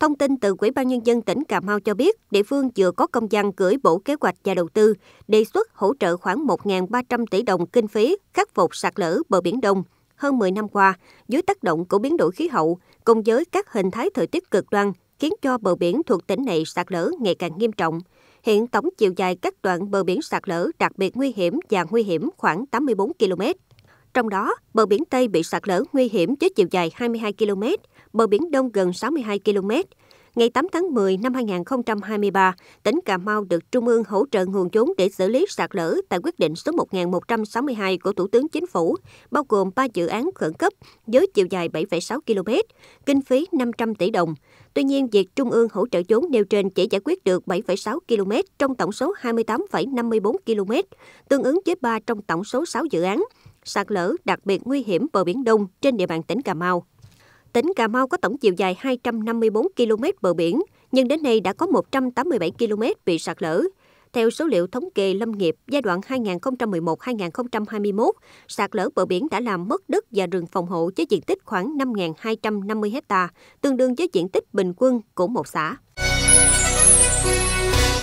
Thông tin từ Ủy ban Nhân dân tỉnh Cà Mau cho biết, địa phương vừa có công văn gửi Bộ Kế hoạch và Đầu tư đề xuất hỗ trợ khoảng 1.300 tỷ đồng kinh phí khắc phục sạt lở bờ biển Đông. Hơn 10 năm qua, dưới tác động của biến đổi khí hậu, cùng với các hình thái thời tiết cực đoan, khiến cho bờ biển thuộc tỉnh này sạt lở ngày càng nghiêm trọng. Hiện tổng chiều dài các đoạn bờ biển sạt lở đặc biệt nguy hiểm và nguy hiểm khoảng 84 km. Trong đó, bờ biển Tây bị sạt lở nguy hiểm với chiều dài 22 km, bờ biển Đông gần 62 km. Ngày 8 tháng 10 năm 2023, tỉnh Cà Mau được Trung ương hỗ trợ nguồn vốn để xử lý sạt lở tại quyết định số 1162 của Thủ tướng Chính phủ, bao gồm 3 dự án khẩn cấp với chiều dài 7,6 km, kinh phí 500 tỷ đồng. Tuy nhiên, việc Trung ương hỗ trợ vốn nêu trên chỉ giải quyết được 7,6 km trong tổng số 28,54 km, tương ứng với 3 trong tổng số 6 dự án sạt lở đặc biệt nguy hiểm bờ biển Đông trên địa bàn tỉnh Cà Mau. Tỉnh Cà Mau có tổng chiều dài 254 km bờ biển, nhưng đến nay đã có 187 km bị sạt lở. Theo số liệu thống kê lâm nghiệp giai đoạn 2011-2021, sạt lở bờ biển đã làm mất đất và rừng phòng hộ với diện tích khoảng 5.250 ha, tương đương với diện tích bình quân của một xã.